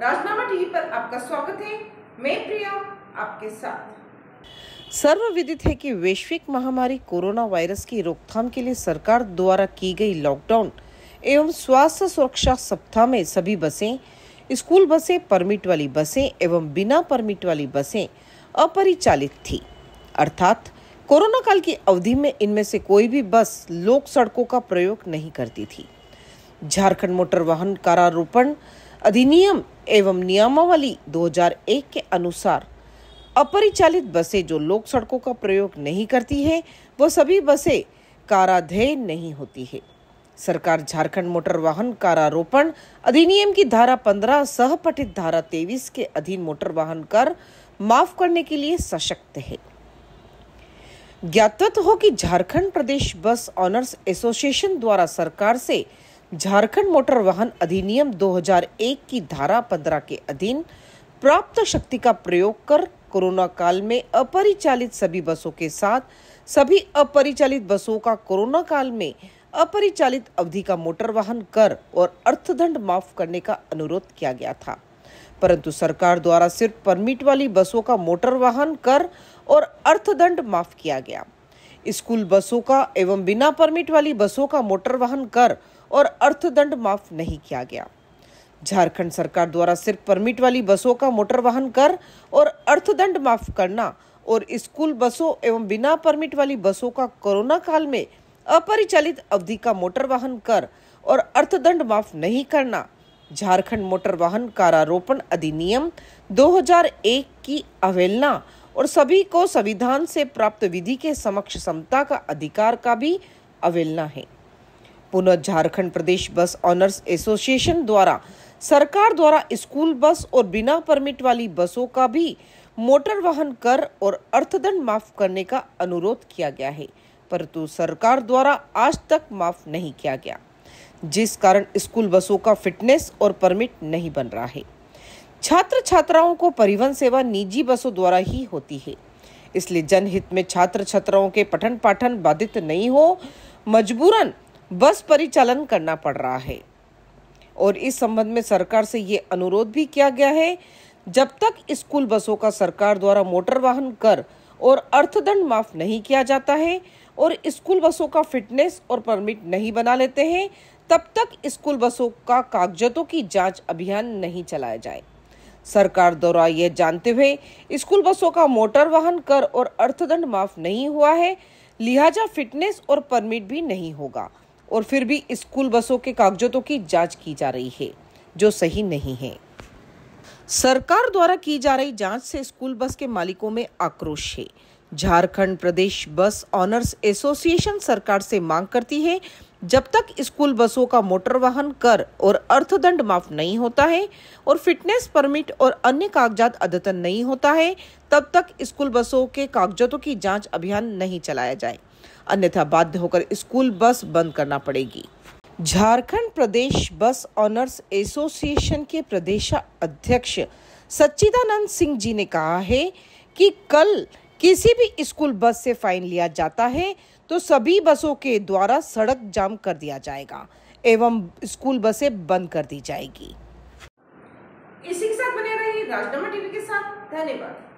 राजनामा TV पर आपका स्वागत है मैं प्रिया आपके साथ सर्वविदित है कि वैश्विक महामारी कोरोना वायरस की रोकथाम के लिए सरकार द्वारा की गई लॉकडाउन एवं स्वास्थ्य सुरक्षा सप्ताह में सभी बसें स्कूल बसें परमिट वाली बसें एवं बिना परमिट वाली बसें अपरिचालित थी अर्थात कोरोना काल की अवधि में इनमें से कोई भी बस लोक सड़कों का प्रयोग नहीं करती थी झारखंड मोटर वाहन कारारोपण अधिनियम एवं नियमावली 2001 के अनुसार अपरिचालित बसें जो लोक सड़कों का प्रयोग नहीं करती है वो सभी बसें काराधेय नहीं होती है सरकार झारखंड मोटर वाहन कारारोपण अधिनियम की धारा 15 सह पठित धारा 23 के अधीन मोटर वाहन कर माफ करने के लिए सशक्त है ज्ञातव्य हो कि झारखंड प्रदेश बस ऑनर्स एसोसिएशन द्वारा सरकार से झारखंड मोटर वाहन अधिनियम 2001 की धारा 15 के अधीन प्राप्त शक्ति का प्रयोग कर कोरोना काल में अपरिचालित सभी बसों के साथ सभी अपरिचालित बसों का कोरोना काल में अपरिचालित अवधि का मोटर वाहन कर और अर्थदंड माफ करने का अनुरोध किया गया था परंतु सरकार द्वारा सिर्फ परमिट वाली बसों का मोटर वाहन कर और अर्थदंड माफ किया गया स्कूल बसों का एवं बिना परमिट वाली बसों का मोटर वाहन कर और अर्थदंड माफ नहीं किया गया झारखंड सरकार द्वारा सिर्फ परमिट वाली बसों का मोटर वाहन कर और अर्थदंड माफ करना और स्कूल बसों एवं बिना परमिट वाली बसों का कोरोना काल में अपरिचालित अवधि का मोटर वाहन कर और अर्थदंड माफ नहीं करना झारखंड मोटर वाहन कारारोपण अधिनियम 2001 की अवहेलना और सभी को संविधान से प्राप्त विधि के समक्ष समता का अधिकार का भी अवेलना है पुनः झारखंड प्रदेश बस ऑनर्स एसोसिएशन द्वारा सरकार द्वारा स्कूल बस और बिना परमिट वाली बसों का भी मोटर वाहन कर और अर्थदंड माफ करने का अनुरोध किया गया है परंतु सरकार द्वारा आज तक माफ नहीं किया गया जिस कारण स्कूल बसों का फिटनेस और परमिट नहीं बन रहा है छात्र छात्राओं को परिवहन सेवा निजी बसों द्वारा ही होती है इसलिए जनहित में छात्र छात्राओं के पठन पाठन बाधित नहीं हो मजबूरन बस परिचालन करना पड़ रहा है और इस संबंध में सरकार से ये अनुरोध भी किया गया है जब तक स्कूल बसों का सरकार द्वारा मोटर वाहन कर और अर्थदंड माफ नहीं किया जाता है और स्कूल बसों का फिटनेस और परमिट नहीं बना लेते हैं तब तक स्कूल बसों का कागजातों की जांच अभियान नहीं चलाया जाए सरकार द्वारा यह जानते हुए स्कूल बसों का मोटर वाहन कर और अर्थदंड माफ नहीं हुआ है लिहाजा फिटनेस और परमिट भी नहीं होगा और फिर भी स्कूल बसों के कागजों की जांच की जा रही है जो सही नहीं है सरकार द्वारा की जा रही जांच से स्कूल बस के मालिकों में आक्रोश है झारखंड प्रदेश बस ऑनर्स एसोसिएशन सरकार से मांग करती है जब तक स्कूल बसों का मोटर वाहन कर और अर्थदंड माफ नहीं होता है और फिटनेस परमिट और अन्य कागजात अद्यतन नहीं होता है तब तक स्कूल बसों के कागजातों की जांच अभियान नहीं चलाया जाए अन्यथा बाध्य होकर स्कूल बस बंद करना पड़ेगी झारखंड प्रदेश बस ऑनर्स एसोसिएशन के प्रदेश अध्यक्ष सच्चिदानंद सिंह जी ने कहा है कि कल किसी भी स्कूल बस से फाइन लिया जाता है तो सभी बसों के द्वारा सड़क जाम कर दिया जाएगा एवं स्कूल बसें बंद कर दी जाएगी इसी के साथ बने रहिए राजनामा टीवी के साथ धन्यवाद